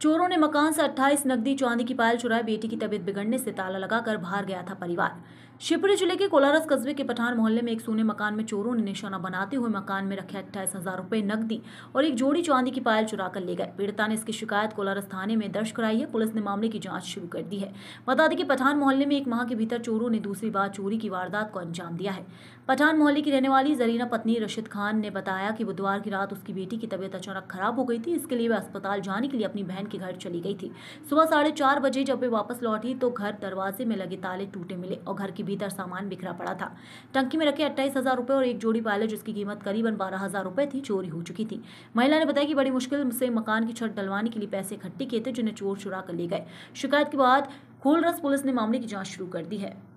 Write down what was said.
चोरों ने मकान से 28 नकदी चांदी की पायल चुराए बेटी की तबीयत बिगड़ने से ताला लगाकर बाहर गया था परिवार शिवपुरी जिले के कोलारस कस्बे के पठान मोहल्ले में एक सोने मकान में चोरों ने निशाना बनाते हुए मकान में रखे अट्ठाईस हजार रुपए नकदी और एक जोड़ी चांदी की पायल चुरा कर ले गए पीड़िता ने इसकी शिकायत कोलारस थाने में दर्ज कराई है पुलिस ने मामले की जांच शुरू कर दी है बता दें कि पठान मोहल्ले में एक माह के भीतर चोरों ने दूसरी बार चोरी की वारदात को अंजाम दिया है पठान मोहल्ले की रहने वाली जरीना पत्नी रशीद खान ने बताया कि बुधवार की रात उसकी बेटी की तबियत अचानक खराब हो गई थी इसके लिए वह अस्पताल जाने के लिए अपनी बहन के घर चली गई थी सुबह साढ़े बजे जब वे वापस लौटी तो घर दरवाजे में लगे ताले टूटे मिले और घर की भीतर सामान बिखरा पड़ा था टंकी में रखे अट्ठाईस हज़ार रुपए और एक जोड़ी पायलट जिसकी कीमत करीबन बारह हज़ार रुपए थी चोरी हो चुकी थी महिला ने बताया कि बड़ी मुश्किल से मकान की छत डलवाने के लिए पैसे इकट्ठे किए थे जिन्हें चोर चुरा कर ले गए शिकायत के बाद खोलरस पुलिस ने मामले की जाँच शुरू कर दी है